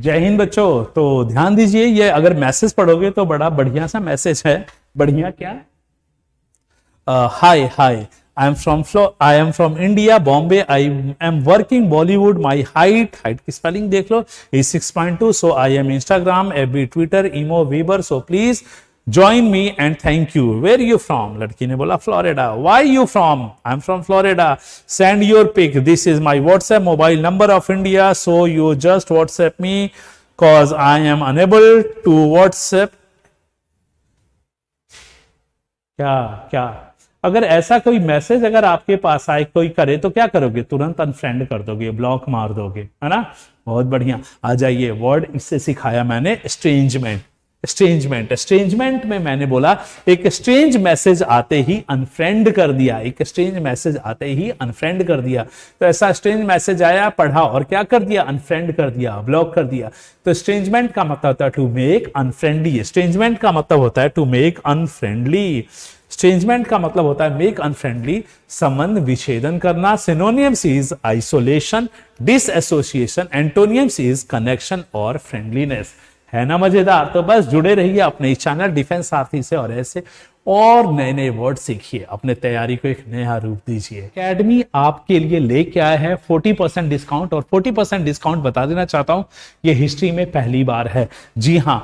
जय हिंद बच्चों तो ध्यान दीजिए ये अगर मैसेज पढ़ोगे तो बड़ा बढ़िया सा मैसेज है बढ़िया क्या hi hi I am from flow I am from India Bombay I am working Bollywood my height height की स्पेलिंग देख लो is six point two so I am Instagram F B Twitter imo Viber so please join me and thank you where you from लड़की ने बोला Florida why you from I am from Florida send your pic this is my WhatsApp mobile number of India so you just WhatsApp me cause I am unable to WhatsApp क्या क्या अगर ऐसा कोई message अगर आपके पास आए कोई करे तो क्या करोगे तुरंत अनफ्रेंड कर दोगे ब्लॉक मार दोगे है ना बहुत बढ़िया आ जाइए वर्ड इससे सिखाया मैंने स्ट्रेंजमेंट स्ट्रेंजमेंट स्ट्रेंजमेंट में मैंने बोला एक स्ट्रेंज मैसेज आते ही अनफ्रेंड कर दिया एक स्ट्रेंज मैसेज आते ही अनफ्रेंड कर दिया तो ऐसा स्ट्रेंज मैसेज आया पढ़ा और क्या कर दिया अनफ्रेंड कर दिया ब्लॉक कर दिया तो स्ट्रेंजमेंट का मतलब होता है टू मेक अनफ्रेंडली स्ट्रेंजमेंट का मतलब होता है टू मेक अनफ्रेंडली स्ट्रेंजमेंट का मतलब होता है मेक अनफ्रेंडली संबंध विच्छेदन करना synonyms is isolation disassociation antonyms is connection और फ्रेंडलीनेस है ना मजेदार तो बस जुड़े रहिए अपने इस चैनल डिफेंस साथी से और ऐसे और नए नए वर्ड सीखिए अपने तैयारी को एक नया रूप दीजिए अकेडमी आपके लिए लेके आया है 40 परसेंट डिस्काउंट और 40 परसेंट डिस्काउंट बता देना चाहता हूं ये हिस्ट्री में पहली बार है जी हाँ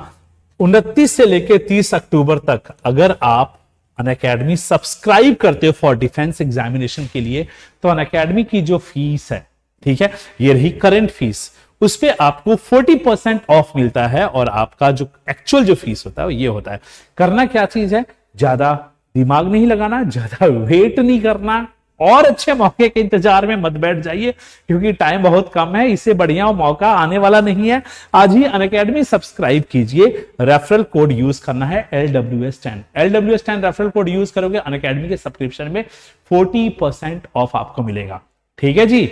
उनतीस से लेके 30 अक्टूबर तक अगर आप अन अकेडमी सब्सक्राइब करते हो फॉर डिफेंस एग्जामिनेशन के लिए तो अन अकेडमी की जो फीस है ठीक है ये रही करंट फीस उस पर आपको 40 परसेंट ऑफ मिलता है और आपका जो एक्चुअल जो फीस होता है ये होता है करना क्या चीज है ज्यादा दिमाग नहीं लगाना ज्यादा वेट नहीं करना और अच्छे मौके के इंतजार में मत बैठ जाइए क्योंकि टाइम बहुत कम है इससे बढ़िया मौका आने वाला नहीं है आज ही अन अकेडमी सब्सक्राइब कीजिए रेफरल कोड यूज करना है L W S ten L W S ten referral code use करोगे अन अकेडमी के सब्सक्रिप्शन में फोर्टी परसेंट ऑफ आपको मिलेगा ठीक है जी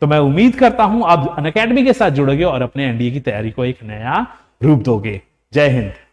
तो मैं उम्मीद करता हूं आप अन के साथ जुड़ोगे और अपने एनडीए की तैयारी को एक नया रूप दोगे जय हिंद